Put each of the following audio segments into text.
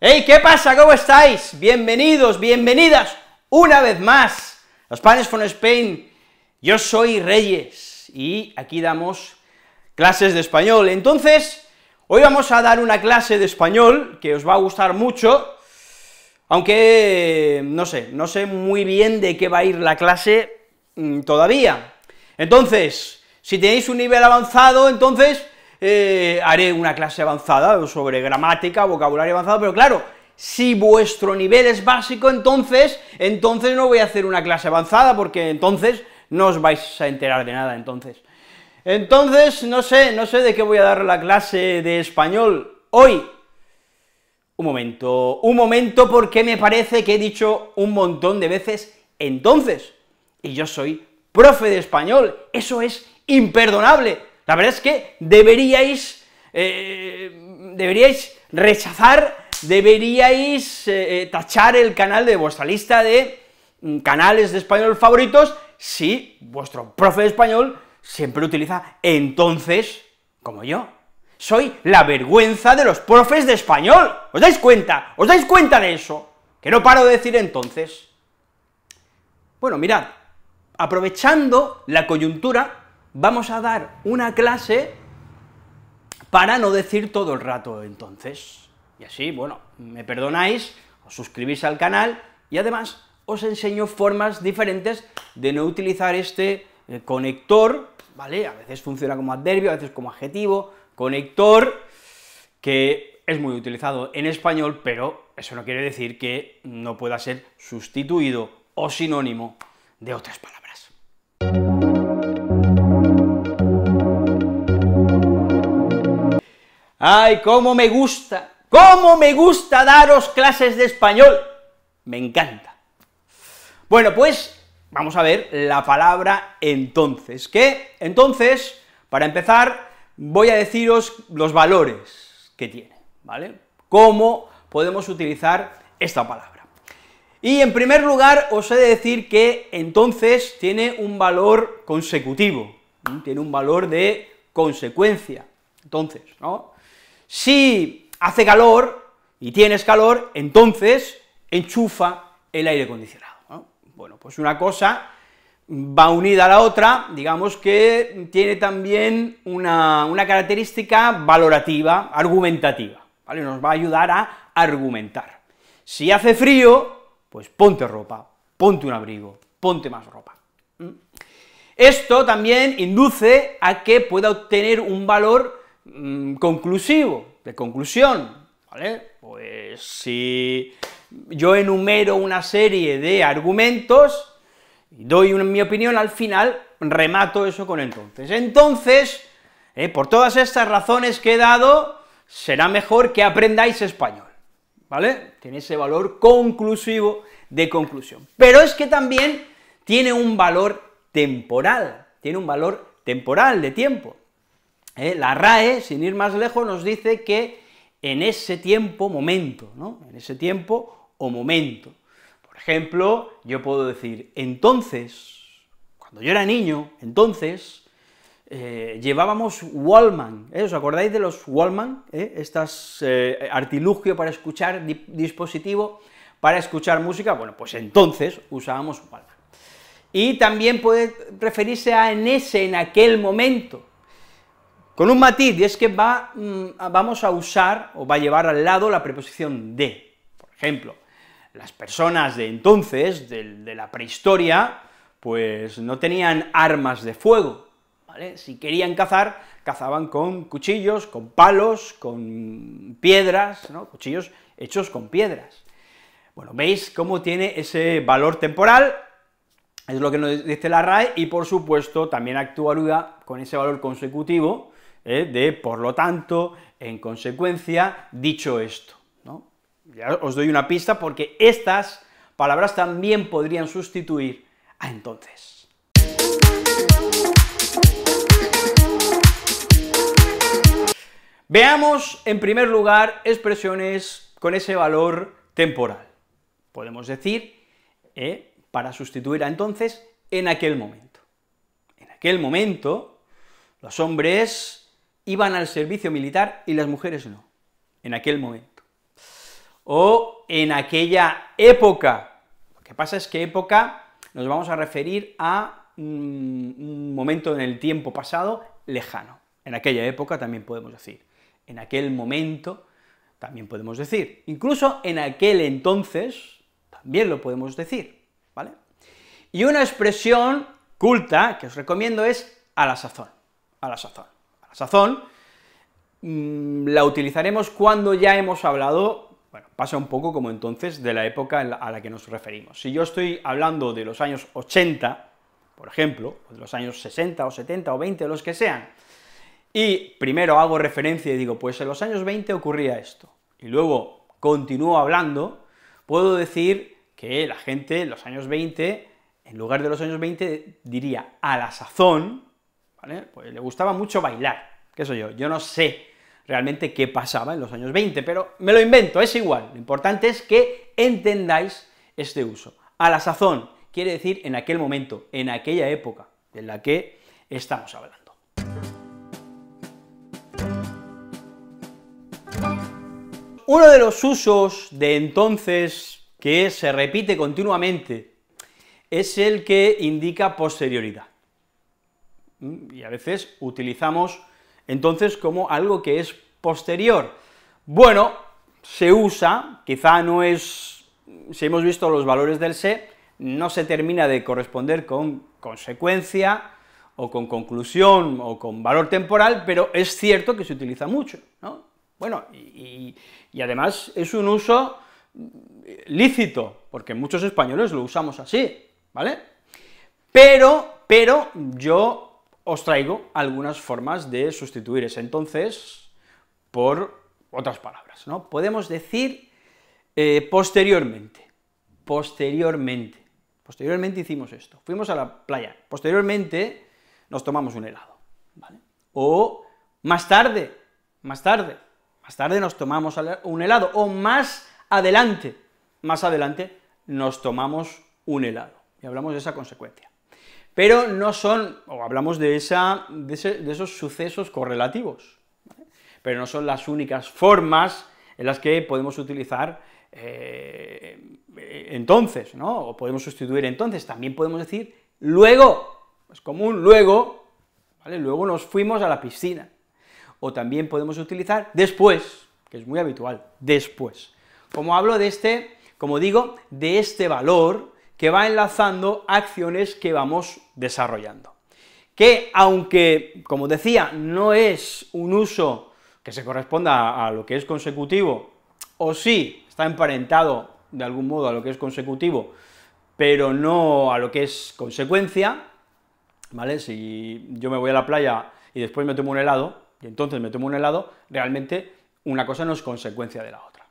¡Hey! ¿Qué pasa? ¿Cómo estáis? Bienvenidos, bienvenidas una vez más a Spanish from Spain. Yo soy Reyes y aquí damos clases de español. Entonces, hoy vamos a dar una clase de español que os va a gustar mucho, aunque no sé, no sé muy bien de qué va a ir la clase mm, todavía. Entonces, si tenéis un nivel avanzado, entonces eh, haré una clase avanzada sobre gramática, vocabulario avanzado, pero claro, si vuestro nivel es básico, entonces, entonces no voy a hacer una clase avanzada, porque entonces no os vais a enterar de nada, entonces. Entonces, no sé, no sé de qué voy a dar la clase de español hoy. Un momento, un momento, porque me parece que he dicho un montón de veces entonces, y yo soy profe de español, eso es imperdonable. La verdad es que deberíais, eh, deberíais rechazar, deberíais eh, eh, tachar el canal de vuestra lista de mm, canales de español favoritos si vuestro profe de español siempre utiliza entonces, como yo. Soy la vergüenza de los profes de español. ¿Os dais cuenta? ¿Os dais cuenta de eso? Que no paro de decir entonces. Bueno, mirad, aprovechando la coyuntura, vamos a dar una clase para no decir todo el rato entonces. Y así, bueno, me perdonáis, os suscribís al canal y además os enseño formas diferentes de no utilizar este eh, conector, ¿vale? A veces funciona como adverbio, a veces como adjetivo, conector, que es muy utilizado en español, pero eso no quiere decir que no pueda ser sustituido o sinónimo de otras palabras. ¡Ay, cómo me gusta! ¡Cómo me gusta daros clases de español! Me encanta. Bueno, pues vamos a ver la palabra entonces, ¿Qué? entonces, para empezar, voy a deciros los valores que tiene, ¿vale? Cómo podemos utilizar esta palabra. Y en primer lugar, os he de decir que entonces tiene un valor consecutivo, tiene un valor de consecuencia. Entonces, ¿no? Si hace calor y tienes calor, entonces enchufa el aire acondicionado. Bueno, pues una cosa va unida a la otra, digamos que tiene también una, una característica valorativa, argumentativa, ¿vale? Nos va a ayudar a argumentar. Si hace frío, pues ponte ropa, ponte un abrigo, ponte más ropa. Esto también induce a que pueda obtener un valor Mm, conclusivo, de conclusión, ¿vale? Pues si yo enumero una serie de argumentos, y doy mi opinión al final, remato eso con entonces. Entonces, eh, por todas estas razones que he dado, será mejor que aprendáis español, ¿vale? Tiene ese valor conclusivo de conclusión. Pero es que también tiene un valor temporal, tiene un valor temporal de tiempo. Eh, la RAE, sin ir más lejos, nos dice que en ese tiempo, momento, ¿no? En ese tiempo o momento. Por ejemplo, yo puedo decir, entonces, cuando yo era niño, entonces, eh, llevábamos Wallman, ¿Eh? ¿os acordáis de los Wallman? Estas artilugio para escuchar, dispositivo para escuchar música, bueno, pues entonces usábamos Wallman. Y también puede referirse a en ese, en aquel momento, con un matiz, y es que va, mm, vamos a usar o va a llevar al lado la preposición de. Por ejemplo, las personas de entonces, de, la prehistoria, pues no tenían armas de fuego, Si querían cazar, cazaban con cuchillos, con palos, con piedras, ¿no? cuchillos hechos con piedras. Bueno, veis cómo tiene ese valor temporal, es lo que nos dice la RAE, y por supuesto también actúa con ese valor consecutivo, ¿eh? de por lo tanto, en consecuencia, dicho esto. ¿no? Ya os doy una pista porque estas palabras también podrían sustituir a entonces. Veamos, en primer lugar, expresiones con ese valor temporal. Podemos decir, ¿eh? para sustituir a entonces, en aquel momento. En aquel momento, los hombres iban al servicio militar y las mujeres no, en aquel momento. O en aquella época. Lo que pasa es que época nos vamos a referir a mm, un momento en el tiempo pasado lejano. En aquella época también podemos decir. En aquel momento también podemos decir. Incluso en aquel entonces también lo podemos decir, ¿vale? Y una expresión culta que os recomiendo es a la sazón, a la sazón la sazón, mm, la utilizaremos cuando ya hemos hablado, bueno, pasa un poco como entonces de la época a la que nos referimos. Si yo estoy hablando de los años 80, por ejemplo, o de los años 60 o 70 o 20 o los que sean, y primero hago referencia y digo, pues en los años 20 ocurría esto, y luego continúo hablando, puedo decir que la gente en los años 20, en lugar de los años 20, diría a la sazón, pues le gustaba mucho bailar, qué soy yo, yo no sé realmente qué pasaba en los años 20, pero me lo invento, es igual, lo importante es que entendáis este uso. A la sazón quiere decir en aquel momento, en aquella época de la que estamos hablando. Uno de los usos de entonces que se repite continuamente es el que indica posterioridad. Mm, y a veces utilizamos entonces como algo que es posterior. Bueno, se usa, quizá no es, si hemos visto los valores del se, no se termina de corresponder con consecuencia, o con conclusión, o con valor temporal, pero es cierto que se utiliza mucho, ¿no? Bueno, y, y además es un uso mm, lícito, porque muchos españoles lo usamos así, ¿vale? Pero, pero yo os traigo algunas formas de sustituir ese entonces por otras palabras, ¿no? Podemos decir eh, posteriormente, posteriormente, posteriormente hicimos esto, fuimos a la playa, posteriormente nos tomamos un helado, ¿vale? O más tarde, más tarde, más tarde nos tomamos un helado, o más adelante, más adelante nos tomamos un helado, y hablamos de esa consecuencia pero no son, o hablamos de, esa, de, esos sucesos correlativos, ¿eh? pero no son las únicas formas en las que podemos utilizar eh, entonces, ¿no? O podemos sustituir entonces, también podemos decir luego, es común luego, Luego nos fuimos a la piscina. O también podemos utilizar después, que es muy habitual, después. Como hablo de este, como digo, de este valor que va enlazando acciones que vamos desarrollando. Que aunque, como decía, no es un uso que se corresponda a lo que es consecutivo, o sí está emparentado de algún modo a lo que es consecutivo, pero no a lo que es consecuencia, ¿vale? Si yo me voy a la playa y después me tomo un helado, y entonces me tomo un helado, realmente una cosa no es consecuencia de la otra,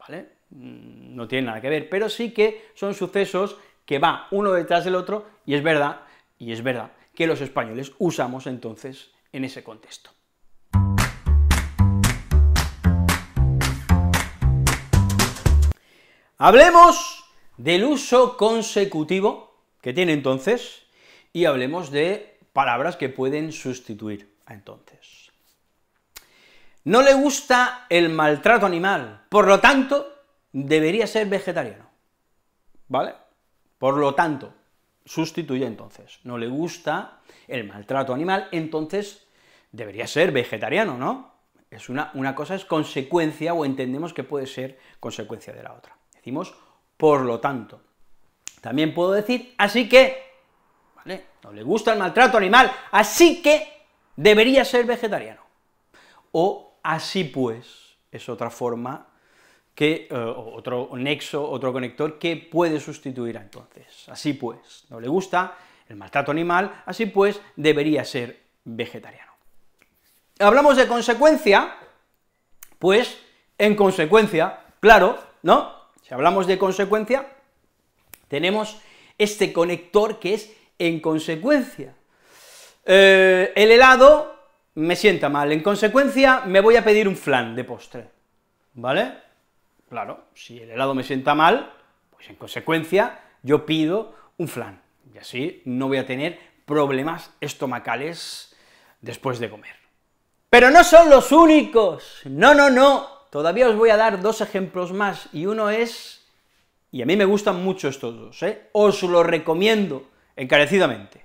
¿vale? Mm, no tiene nada que ver, pero sí que son sucesos que va uno detrás del otro, y es verdad, y es verdad, que los españoles usamos entonces en ese contexto. Hablemos del uso consecutivo que tiene entonces y hablemos de palabras que pueden sustituir a entonces. No le gusta el maltrato animal, por lo tanto, debería ser vegetariano. ¿Vale? Por lo tanto, sustituye entonces. No le gusta el maltrato animal, entonces debería ser vegetariano, ¿no? Es una, una cosa es consecuencia o entendemos que puede ser consecuencia de la otra. Decimos, por lo tanto. También puedo decir, así que, ¿vale? No le gusta el maltrato animal, así que debería ser vegetariano. O así pues, es otra forma que, eh, otro nexo, otro conector que puede sustituir entonces. Así pues, no le gusta el maltrato animal, así pues debería ser vegetariano. Hablamos de consecuencia, pues en consecuencia, claro, ¿no? Si hablamos de consecuencia, tenemos este conector que es en consecuencia. Eh, el helado me sienta mal, en consecuencia me voy a pedir un flan de postre, ¿vale? Claro, si el helado me sienta mal, pues en consecuencia yo pido un flan y así no voy a tener problemas estomacales después de comer. Pero no son los únicos, no, no, no, todavía os voy a dar dos ejemplos más y uno es, y a mí me gustan mucho estos dos, ¿eh? os lo recomiendo encarecidamente.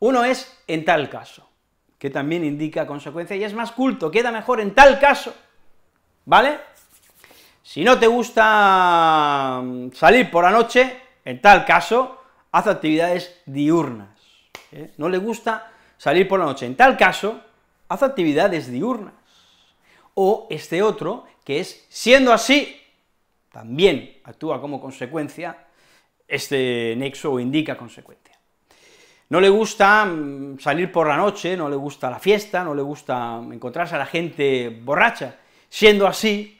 Uno es en tal caso, que también indica consecuencia y es más culto, queda mejor en tal caso, ¿vale? Si no te gusta mm, salir por la noche, en tal caso, haz actividades diurnas. ¿eh? No le gusta salir por la noche. En tal caso, haz actividades diurnas. O este otro, que es, siendo así, también actúa como consecuencia, este nexo o indica consecuencia. No le gusta mm, salir por la noche, no le gusta la fiesta, no le gusta encontrarse a la gente borracha. Siendo así,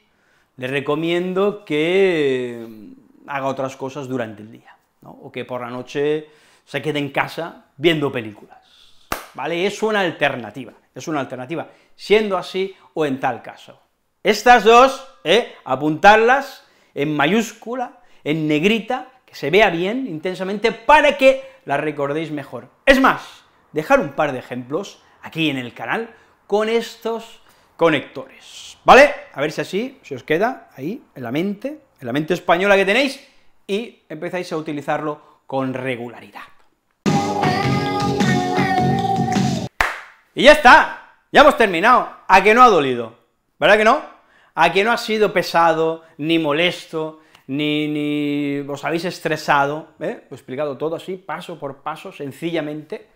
le recomiendo que mm, haga otras cosas durante el día, ¿no? o que por la noche se quede en casa viendo películas. ¿Vale? Es una alternativa, es una alternativa, siendo así o en tal caso. Estas dos, ¿eh? apuntarlas en mayúscula, en negrita, que se vea bien intensamente para que las recordéis mejor. Es más, dejar un par de ejemplos aquí en el canal con estos conectores, ¿vale? A ver si así se os queda ahí en la mente, en la mente española que tenéis, y empezáis a utilizarlo con regularidad. Y ya está, ya hemos terminado. ¿A que no ha dolido? ¿Verdad que no? ¿A que no ha sido pesado, ni molesto, ni, os habéis estresado? ¿Eh? he explicado todo así, paso por paso, sencillamente,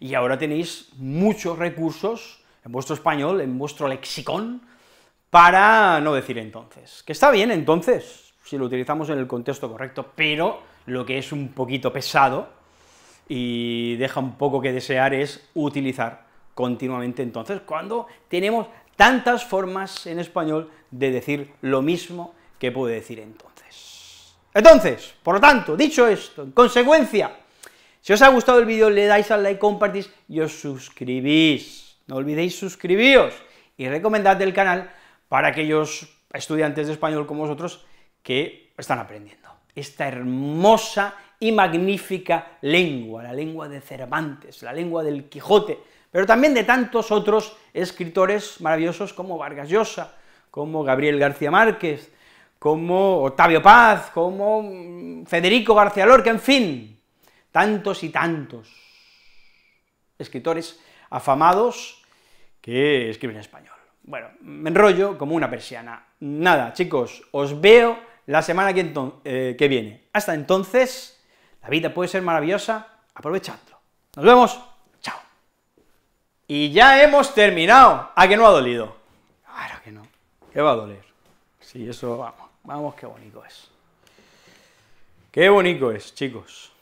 y ahora tenéis muchos recursos vuestro español, en vuestro lexicón, para no decir entonces. Que está bien entonces, si lo utilizamos en el contexto correcto, pero lo que es un poquito pesado y deja un poco que desear es utilizar continuamente entonces, cuando tenemos tantas formas en español de decir lo mismo que puede decir entonces. Entonces, por lo tanto, dicho esto, en consecuencia, si os ha gustado el vídeo, le dais al like, compartís y os suscribís. No olvidéis suscribiros y recomendad el canal para aquellos estudiantes de español como vosotros que están aprendiendo esta hermosa y magnífica lengua, la lengua de Cervantes, la lengua del Quijote, pero también de tantos otros escritores maravillosos como Vargas Llosa, como Gabriel García Márquez, como Octavio Paz, como mm, Federico García Lorca, en fin, tantos y tantos escritores afamados que escriben español. Bueno, me enrollo como una persiana. Nada, chicos, os veo la semana que, eh, que viene. Hasta entonces, la vida puede ser maravillosa, aprovechadlo. Nos vemos, chao. Y ya hemos terminado. ¿A que no ha dolido? Claro que no. ¿Qué va a doler? Sí, eso, vamos, vamos, qué bonito es. Qué bonito es, chicos.